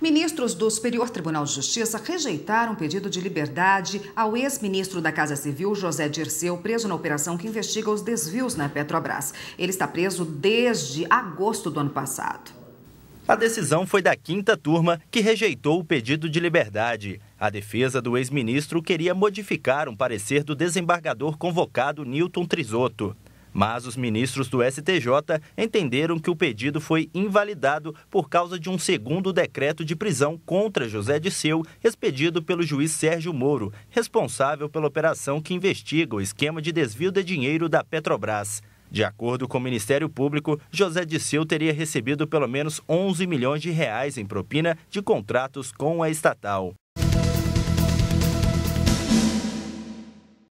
Ministros do Superior Tribunal de Justiça rejeitaram pedido de liberdade ao ex-ministro da Casa Civil, José Dirceu, preso na operação que investiga os desvios na Petrobras. Ele está preso desde agosto do ano passado. A decisão foi da quinta turma que rejeitou o pedido de liberdade. A defesa do ex-ministro queria modificar um parecer do desembargador convocado Newton Trisotto. Mas os ministros do STJ entenderam que o pedido foi invalidado por causa de um segundo decreto de prisão contra José Disseu, expedido pelo juiz Sérgio Moro, responsável pela operação que investiga o esquema de desvio de dinheiro da Petrobras. De acordo com o Ministério Público, José Disseu teria recebido pelo menos 11 milhões de reais em propina de contratos com a estatal.